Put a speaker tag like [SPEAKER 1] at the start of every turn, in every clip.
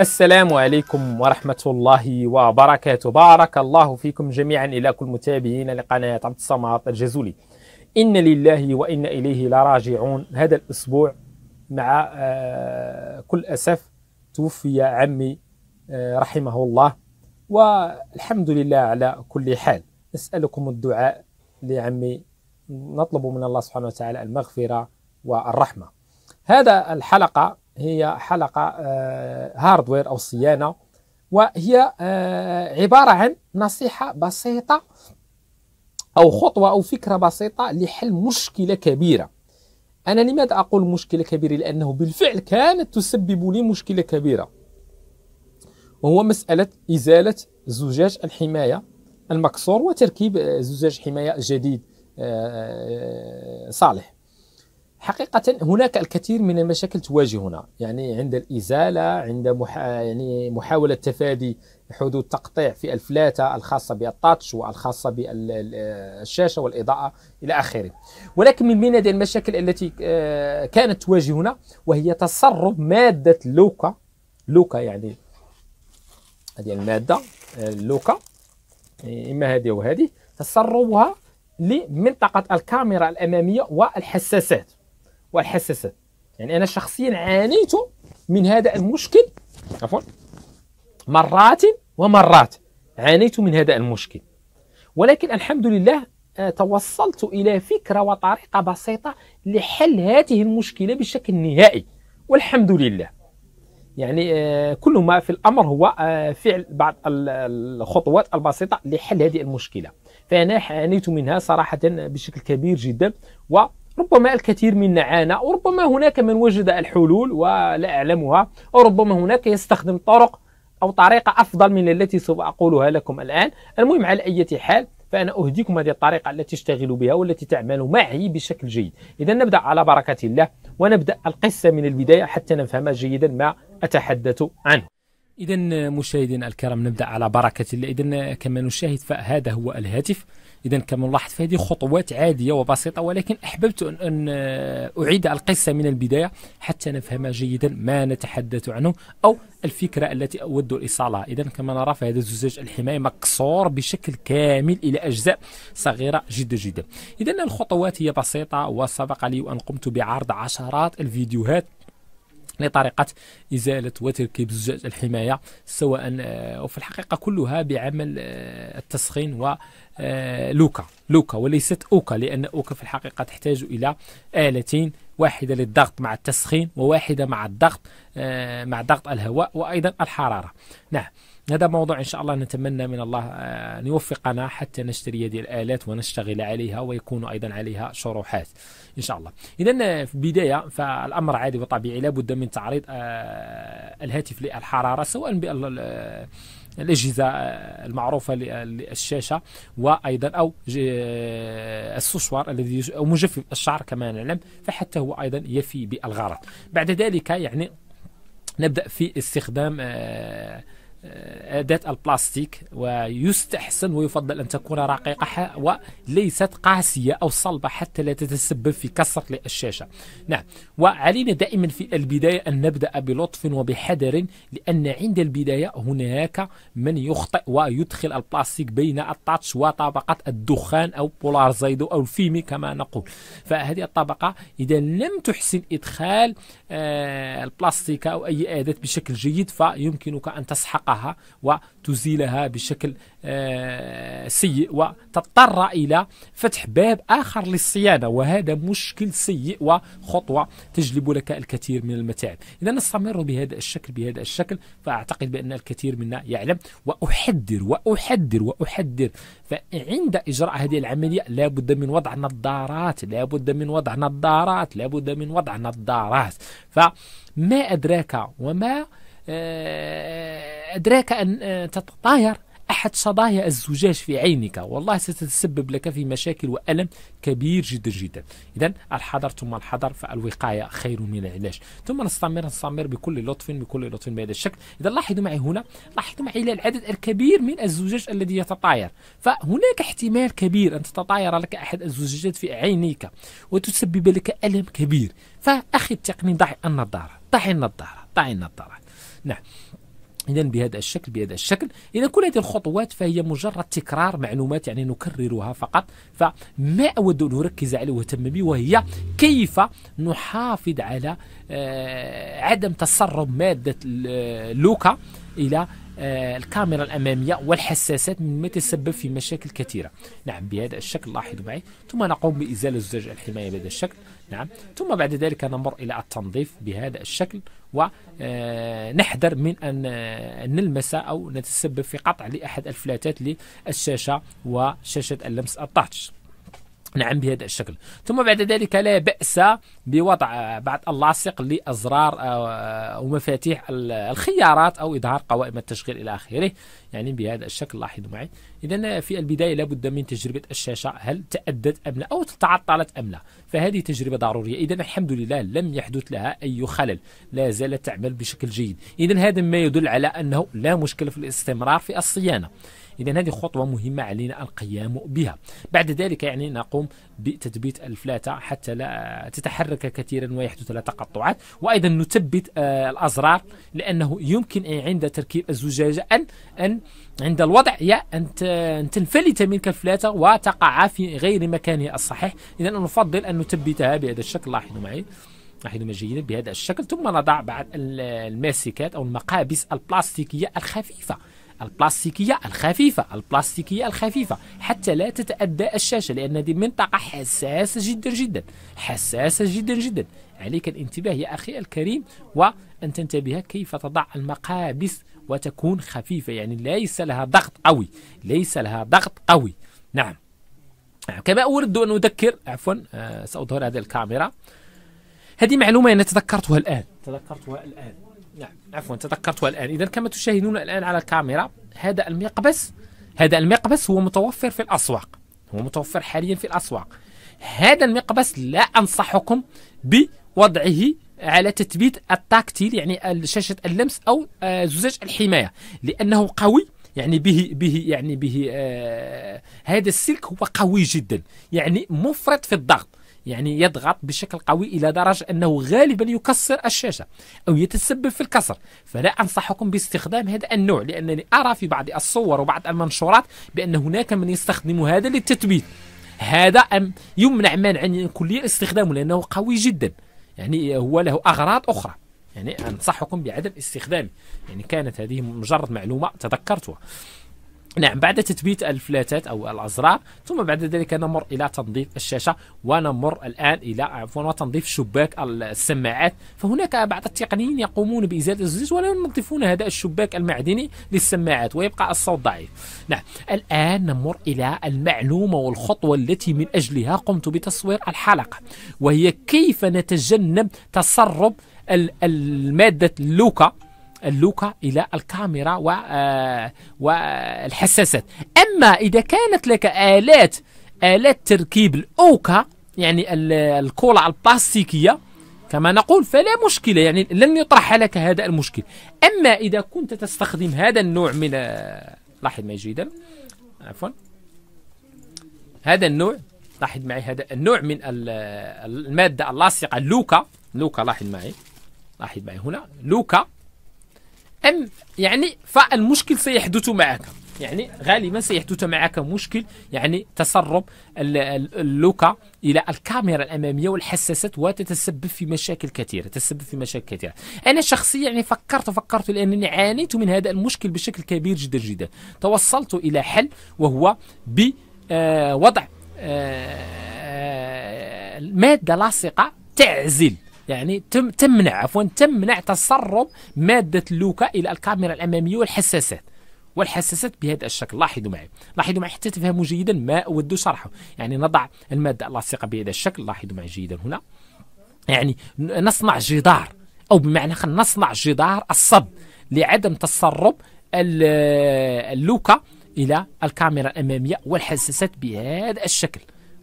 [SPEAKER 1] السلام عليكم ورحمة الله وبركاته بارك الله فيكم جميعا إلى كل متابعين لقناة عبد الصمد الجزولي إن لله وإن إليه لراجعون هذا الأسبوع مع آه، كل أسف توفي عمي آه، رحمه الله والحمد لله على كل حال نسألكم الدعاء لعمي نطلب من الله سبحانه وتعالى المغفرة والرحمة هذا الحلقة هي حلقة هاردوير آه، أو صيانة وهي آه، عبارة عن نصيحة بسيطة أو خطوة أو فكرة بسيطة لحل مشكلة كبيرة أنا لماذا أقول مشكلة كبيرة؟ لأنه بالفعل كانت تسبب لي مشكلة كبيرة وهو مسألة إزالة زجاج الحماية المكسور وتركيب آه، زجاج حماية جديد صالح حقيقة هناك الكثير من المشاكل تواجهنا يعني عند الإزالة عند محا... يعني محاولة تفادي حدود تقطيع في الفلاتة الخاصة بالتاتش والخاصة بالشاشة والإضاءة إلى آخره ولكن من بين هذه المشاكل التي آه، كانت تواجهنا وهي تسرب مادة لوكا لوكا يعني هذه المادة اللوكا آه، إما هذه وهذه تسربها لمنطقة الكاميرا الأمامية والحساسات والحساسات يعني انا شخصيا عانيت من هذا المشكل عفوا مرات ومرات عانيت من هذا المشكل ولكن الحمد لله آه، توصلت الى فكره وطريقه بسيطه لحل هذه المشكله بشكل نهائي والحمد لله يعني آه، كل ما في الامر هو آه، فعل بعض الخطوات البسيطه لحل هذه المشكله فانا عانيت منها صراحه بشكل كبير جدا و ربما الكثير منا عانى وربما هناك من وجد الحلول ولا أعلمها وربما هناك يستخدم طرق أو طريقة أفضل من التي سوف أقولها لكم الآن المهم على أي حال فأنا أهديكم هذه الطريقة التي أشتغل بها والتي تعمل معي بشكل جيد إذا نبدأ على بركة الله ونبدأ القصة من البداية حتى نفهم جيدا ما أتحدث عنه إذا مشاهدينا الكرام نبدأ على بركة الله إذا كما نشاهد فهذا هو الهاتف إذا كما لاحظت فهذه خطوات عادية وبسيطة ولكن أحببت أن أعيد القصة من البداية حتى نفهم جيدا ما نتحدث عنه أو الفكرة التي أود إيصالها إذا كما نرى فهذا الزجاج الحماية مكسور بشكل كامل إلى أجزاء صغيرة جدا جدا إذا الخطوات هي بسيطة وسبق لي أن قمت بعرض عشرات الفيديوهات لطريقة إزالة وتركيب زجاج الحماية سواء آه، وفي الحقيقة كلها بعمل آه، التسخين و آه، لوكا لوكا وليست اوكا لان اوكا في الحقيقه تحتاج الى التين واحده للضغط مع التسخين وواحده مع الضغط آه، مع ضغط الهواء وايضا الحراره نعم هذا موضوع ان شاء الله نتمنى من الله آه، ان يوفقنا حتى نشتري هذه الالات ونشتغل عليها ويكون ايضا عليها شروحات ان شاء الله اذا في البدايه فالامر عادي وطبيعي لابد من تعريض الهاتف للحراره سواء بال الاجهزه المعروفه للشاشه وايضا او السوشوار الذي او مجفف الشعر كما نعلم فحتى هو ايضا يفي بالغرض بعد ذلك يعني نبدا في استخدام آه آه، أداة البلاستيك ويستحسن ويفضل أن تكون رقيقة وليست قاسية أو صلبة حتى لا تتسبب في كسر للشاشة نعم وعلينا دائما في البداية أن نبدأ بلطف وبحذر لأن عند البداية هناك من يخطئ ويدخل البلاستيك بين التاتش وطبقة الدخان أو بولار زيدو أو الفيمي كما نقول فهذه الطبقة إذا لم تحسن إدخال آه، البلاستيك أو أي أداة بشكل جيد فيمكنك أن تسحق حقها وتزيلها بشكل آه، سيء وتضطر إلى فتح باب آخر للصيانة وهذا مشكل سيء وخطوة تجلب لك الكثير من المتاعب إذا نستمر بهذا الشكل بهذا الشكل فأعتقد بأن الكثير منا يعلم وأحذر وأحذر وأحذر فعند إجراء هذه العملية لابد من وضع نظارات لابد من وضع نظارات لابد من وضع نظارات فما أدراك وما آه أدراك أن آه، تتطاير أحد صدايا الزجاج في عينك والله ستتسبب لك في مشاكل وألم كبير جدا جدا إذا الحذر ثم الحذر فالوقاية خير من العلاج ثم نستمر نستمر بكل لطف بكل لطف بهذا الشكل إذا لاحظوا معي هنا لاحظوا معي العدد الكبير من الزجاج الذي يتطاير فهناك احتمال كبير أن تتطاير لك أحد الزجاجات في عينيك وتسبب لك ألم كبير فأخي التقني ضع النظارة ضع النظارة ضع النظارة نعم إذا بهذا الشكل بهذا الشكل إذا كل هذه الخطوات فهي مجرد تكرار معلومات يعني نكررها فقط فما أود أن أركز عليه وأهتم به وهي كيف نحافظ على آه، عدم تسرب مادة آه، لوكا إلى آه، الكاميرا الأمامية والحساسات مما تسبب في مشاكل كثيرة نعم بهذا الشكل لاحظوا معي ثم نقوم بإزالة زجاج الحماية بهذا الشكل نعم ثم بعد ذلك نمر إلى التنظيف بهذا الشكل ونحذر آه، من أن آه، نلمس أو نتسبب في قطع لأحد الفلاتات للشاشة وشاشة اللمس التاتش نعم بهذا الشكل ثم بعد ذلك لا بأس بوضع بعض اللاصق لأزرار آه، آه، ومفاتيح الخيارات أو إظهار قوائم التشغيل إلى آخره يعني بهذا الشكل لاحظوا معي إذا في البداية لابد من تجربة الشاشة هل تأدت أم لا أو تعطلت أم لا فهذه تجربة ضرورية إذا الحمد لله لم يحدث لها أي خلل لا زالت تعمل بشكل جيد إذا هذا ما يدل على أنه لا مشكلة في الاستمرار في الصيانة إذا هذه خطوة مهمة علينا القيام بها بعد ذلك يعني نقوم بتثبيت الفلاتة حتى لا تتحرك كثيرا ويحدث لها تقطعات وأيضا نثبت آه، الأزرار لأنه يمكن عند تركيب الزجاجة أن أن عند الوضع يا أن تنفلت منك الفلاتة وتقع في غير مكانها الصحيح إذا نفضل أن نثبتها بهذا الشكل لاحظوا معي نحن جيدا بهذا الشكل ثم نضع بعض الماسكات او المقابس البلاستيكيه الخفيفه البلاستيكيه الخفيفه البلاستيكيه الخفيفه حتى لا تتاذى الشاشه لان هذه منطقه حساسه جدا جدا حساسه جدا جدا عليك الانتباه يا اخي الكريم وان تنتبه كيف تضع المقابس وتكون خفيفه يعني ليس لها ضغط قوي ليس لها ضغط قوي نعم كما أود أن أذكر عفوا آه، سأظهر هذه الكاميرا هذه معلومة أنا تذكرتها الآن تذكرتها الآن نعم عفوا تذكرتها الآن إذا كما تشاهدون الآن على الكاميرا هذا المقبس هذا المقبس هو متوفر في الأسواق هو متوفر حاليا في الأسواق هذا المقبس لا أنصحكم بوضعه على تثبيت التاكتيل يعني شاشة اللمس أو آه، زجاج الحماية لأنه قوي يعني به به يعني به آه هذا السلك هو قوي جدا يعني مفرط في الضغط يعني يضغط بشكل قوي إلى درجة أنه غالبا يكسر الشاشة أو يتسبب في الكسر فلا أنصحكم باستخدام هذا النوع لأنني أرى في بعض الصور وبعض المنشورات بأن هناك من يستخدم هذا للتثبيت هذا أم يمنع منعا عن كليا استخدامه لأنه قوي جدا يعني هو له أغراض أخرى يعني أنصحكم بعدم استخدامه يعني كانت هذه مجرد معلومة تذكرتها نعم بعد تثبيت الفلاتات او الازرار ثم بعد ذلك نمر الى تنظيف الشاشه ونمر الان الى عفوا تنظيف شباك السماعات فهناك بعض التقنيين يقومون بازاله الزجاج ولا ينظفون هذا الشباك المعدني للسماعات ويبقى الصوت ضعيف نعم الان نمر الى المعلومه والخطوه التي من اجلها قمت بتصوير الحلقه وهي كيف نتجنب تسرب الماده اللوكا اللوكا إلى الكاميرا و آه، والحساسات آه، أما إذا كانت لك آلات آلات تركيب الأوكا يعني الكولا البلاستيكية كما نقول فلا مشكلة يعني لن يطرح لك هذا المشكل أما إذا كنت تستخدم هذا النوع من آه، لاحظ معي جيدا عفوا هذا النوع لاحظ معي هذا النوع من المادة اللاصقة لوكا لوكا لاحظ معي لاحظ معي هنا لوكا أم يعني فالمشكل سيحدث معك يعني غالبا سيحدث معك مشكل يعني تسرب اللوكا الى الكاميرا الاماميه والحساسات وتتسبب في مشاكل كثيره تتسبب في مشاكل كثيره انا شخصيا يعني فكرت فكرت لانني عانيت من هذا المشكل بشكل كبير جدا جدا توصلت الى حل وهو بوضع آه، آه، آه، ماده لاصقه تعزل يعني تم تمنع عفوا تمنع تسرب ماده اللوكا الى الكاميرا الاماميه والحساسات والحساسات بهذا الشكل لاحظوا معي لاحظوا معي حتى تفهموا جيدا ما اود شرحه يعني نضع الماده اللاصقه بهذا الشكل لاحظوا معي جيدا هنا يعني نصنع جدار او بمعنى نصنع جدار الصد لعدم تسرب آه، اللوكا الى الكاميرا الاماميه والحساسات بهذا الشكل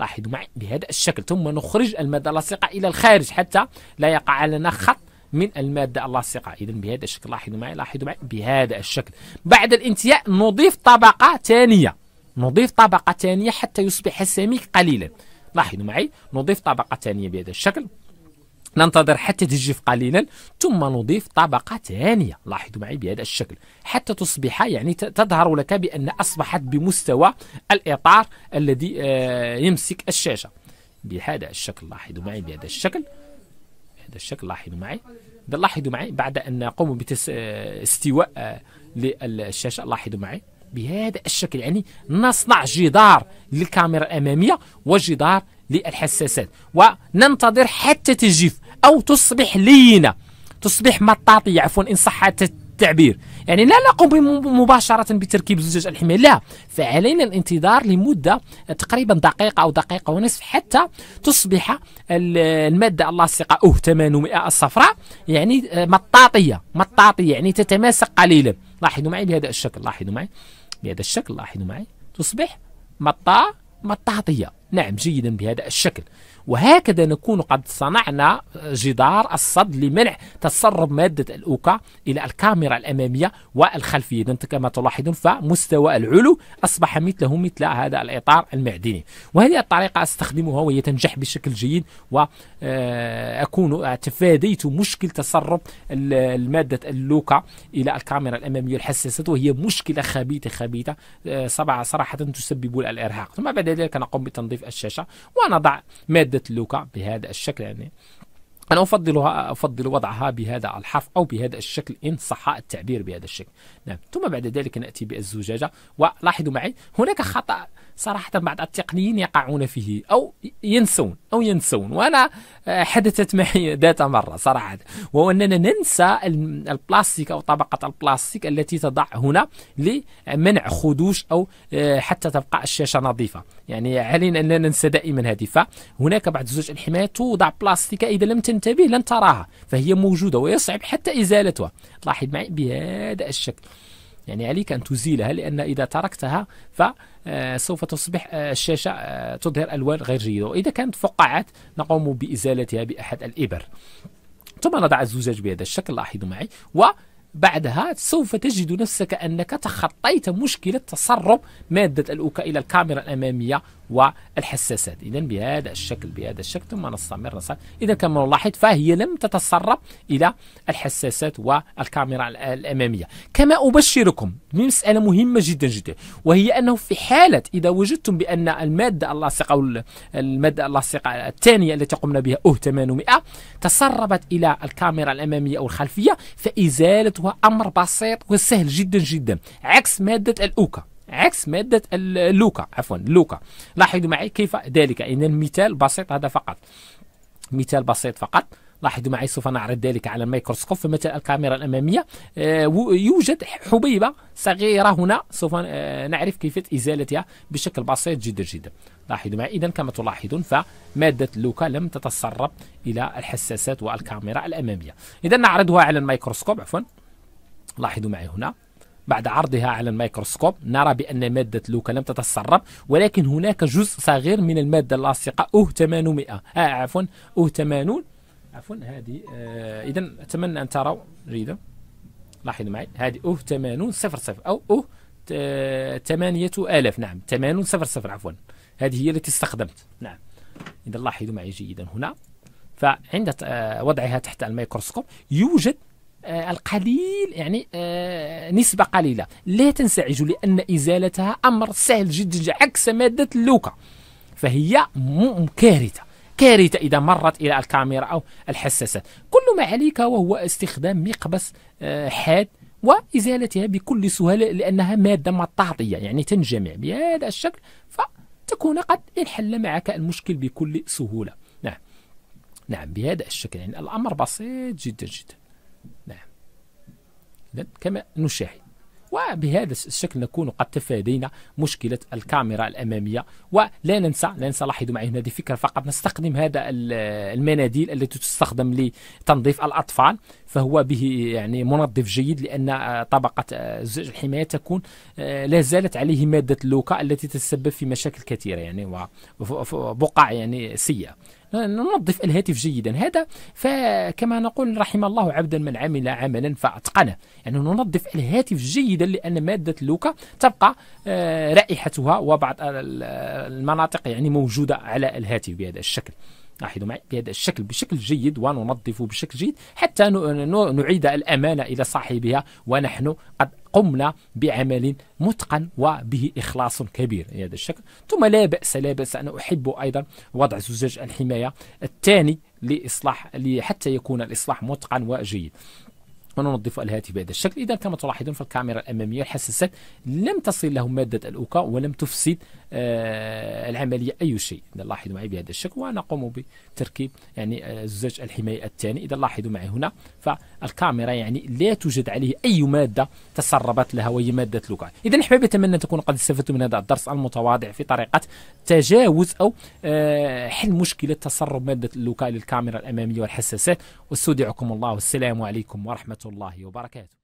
[SPEAKER 1] لاحظوا معي بهذا الشكل ثم نخرج المادة اللاصقة إلى الخارج حتى لا يقع لنا خط من المادة اللاصقة إذا بهذا الشكل لاحظوا معي لاحظوا معي بهذا الشكل بعد الانتهاء نضيف طبقة ثانية نضيف طبقة ثانية حتى يصبح السميك قليلا لاحظوا معي نضيف طبقة ثانية بهذا الشكل ننتظر حتى تجف قليلا ثم نضيف طبقة ثانية لاحظوا معي بهذا الشكل حتى تصبح يعني تظهر لك بأن أصبحت بمستوى الإطار الذي آه، يمسك الشاشة بهذا الشكل لاحظوا معي بهذا الشكل بهذا الشكل لاحظوا معي لاحظوا معي بعد أن نقوم باستواء آه، آه، للشاشة لاحظوا معي بهذا الشكل يعني نصنع جدار للكاميرا الأمامية وجدار للحساسات وننتظر حتى تجف أو تصبح لينة تصبح مطاطية عفوا إن صح التعبير يعني لا نقوم مباشرة بتركيب زجاج الحمايه لا فعلينا الانتظار لمدة تقريبا دقيقة أو دقيقة ونصف حتى تصبح المادة اللاصقة أو 800 الصفراء يعني آه، مطاطية مطاطية يعني تتماسك قليلا لاحظوا معي بهذا الشكل لاحظوا معي بهذا الشكل لاحظوا معي تصبح مطاطية نعم جيدا بهذا الشكل وهكذا نكون قد صنعنا جدار الصد لمنع تسرب مادة الأوكا إلى الكاميرا الأمامية والخلفية إذا كما تلاحظون فمستوى العلو أصبح مثله مثل هذا الإطار المعدني وهذه الطريقة أستخدمها وهي تنجح بشكل جيد وأكون آه، تفاديت مشكل تسرب المادة اللوكا إلى الكاميرا الأمامية الحساسة وهي مشكلة خبيثة خبيثة آه، صراحة تسبب الإرهاق ثم بعد ذلك نقوم بتنظيف نضيف الشاشة ونضع مادة اللوكا بهذا الشكل يعني أنا أفضلها أفضل وضعها بهذا الحرف أو بهذا الشكل إن صح التعبير بهذا الشكل نعم ثم بعد ذلك نأتي بالزجاجة ولاحظوا معي هناك خطأ صراحة بعض التقنيين يقعون فيه أو ينسون أو ينسون وأنا آه، حدثت معي ذات مرة صراحة وهو أننا ننسى البلاستيك أو طبقة البلاستيك التي تضع هنا لمنع خدوش أو آه، حتى تبقى الشاشة نظيفة يعني علينا أن ننسى دائما هذه فهناك بعد زوج الحماية توضع بلاستيك إذا لم تنتبه لن تراها فهي موجودة ويصعب حتى إزالتها لاحظ معي بهذا الشكل يعني عليك أن تزيلها لأن إذا تركتها فسوف آه، تصبح آه، الشاشة آه، تظهر ألوان غير جيدة وإذا كانت فقاعات نقوم بإزالتها بأحد الإبر ثم نضع الزجاج بهذا الشكل لاحظوا معي بعدها سوف تجد نفسك أنك تخطيت مشكلة تسرب مادة الأوكا إلى الكاميرا الأمامية والحساسات إذا بهذا الشكل بهذا الشكل ثم نستمر نستمر إذا كما نلاحظ فهي لم تتسرب إلى الحساسات والكاميرا الأمامية كما أبشركم بمسألة مهمة جدا جدا وهي أنه في حالة إذا وجدتم بأن المادة اللاصقة أو المادة اللاصقة الثانية التي قمنا بها أو 800 تسربت إلى الكاميرا الأمامية أو الخلفية فإزالة هو امر بسيط وسهل جدا جدا عكس ماده الاوكا عكس مادة اللوكا عفوا اللوكا لاحظوا معي كيف ذلك إن المثال بسيط هذا فقط مثال بسيط فقط لاحظوا معي سوف نعرض ذلك على الميكروسكوب فمثلا الكاميرا الأمامية آه، يوجد حبيبة صغيرة هنا سوف آه، نعرف كيفية إزالتها بشكل بسيط جدا جدا لاحظوا معي إذا كما تلاحظون فمادة لوكا لم تتسرب إلى الحساسات والكاميرا الأمامية إذا نعرضها على الميكروسكوب عفوا لاحظوا معي هنا بعد عرضها على الميكروسكوب نرى بأن مادة لوكا لم تتسرب ولكن هناك جزء صغير من المادة اللاصقة أوه 800 آه عفوا أوه 80 عفوا هذه آه إذا أتمنى أن تروا جيدا لاحظوا معي هذه أوه 80 صفر صفر أو أوه 8000 نعم 80 صفر صفر عفوا هذه هي التي استخدمت نعم إذا لاحظوا معي جيدا هنا فعند آه، وضعها تحت الميكروسكوب يوجد آه، القليل يعني آه، نسبة قليلة لا تنسعج لأن إزالتها أمر سهل جدا عكس مادة اللوكا فهي كارثة كارثة إذا مرت إلى الكاميرا أو الحساسات كل ما عليك وهو استخدام مقبس آه، حاد وإزالتها بكل سهولة لأنها مادة مطاطية يعني تنجمع بهذا الشكل فتكون قد انحل معك المشكل بكل سهولة نعم نعم بهذا الشكل يعني الأمر بسيط جدا جدا نعم إذن كما نشاهد وبهذا الشكل نكون قد تفادينا مشكلة الكاميرا الأمامية ولا ننسى لا ننسى لاحظوا معي هذه فكرة فقط نستخدم هذا المناديل التي تستخدم لتنظيف الأطفال فهو به يعني منظف جيد لأن آه، طبقة آه، زج الحماية تكون آه، لا زالت عليه مادة اللوكا التي تتسبب في مشاكل كثيرة يعني وبقع يعني سيئة ننظف الهاتف جيدا هذا فكما نقول رحم الله عبدا من عمل عملا فأتقنه يعني ننظف الهاتف جيدا لأن مادة اللوكا تبقى آه، رائحتها وبعض المناطق يعني موجودة على الهاتف بهذا الشكل لاحظوا معي بهذا الشكل بشكل جيد وننظفه بشكل جيد حتى نعيد الأمانة إلى صاحبها ونحن قد قمنا بعمل متقن وبه إخلاص كبير هذا الشكل ثم لا بأس لا بأس أنا أحب أيضا وضع زجاج الحماية الثاني لإصلاح حتى يكون الإصلاح متقن وجيد وننظف الهاتف بهذا الشكل إذا كما تلاحظون فالكاميرا الأمامية الحساسات لم تصل له مادة الأوكا ولم تفسد آه العملية أي شيء إذا لاحظوا معي بهذا الشكل ونقوم بتركيب يعني آه، زجاج الحماية الثاني إذا لاحظوا معي هنا فالكاميرا يعني لا توجد عليه أي مادة تسربت لها وهي مادة الأوكا إذا أحبابي أتمنى تكونوا قد استفدتم من هذا الدرس المتواضع في طريقة تجاوز أو آه حل مشكلة تسرب مادة الأوكا للكاميرا الأمامية والحساسات واستودعكم الله والسلام عليكم ورحمة الله وبركاته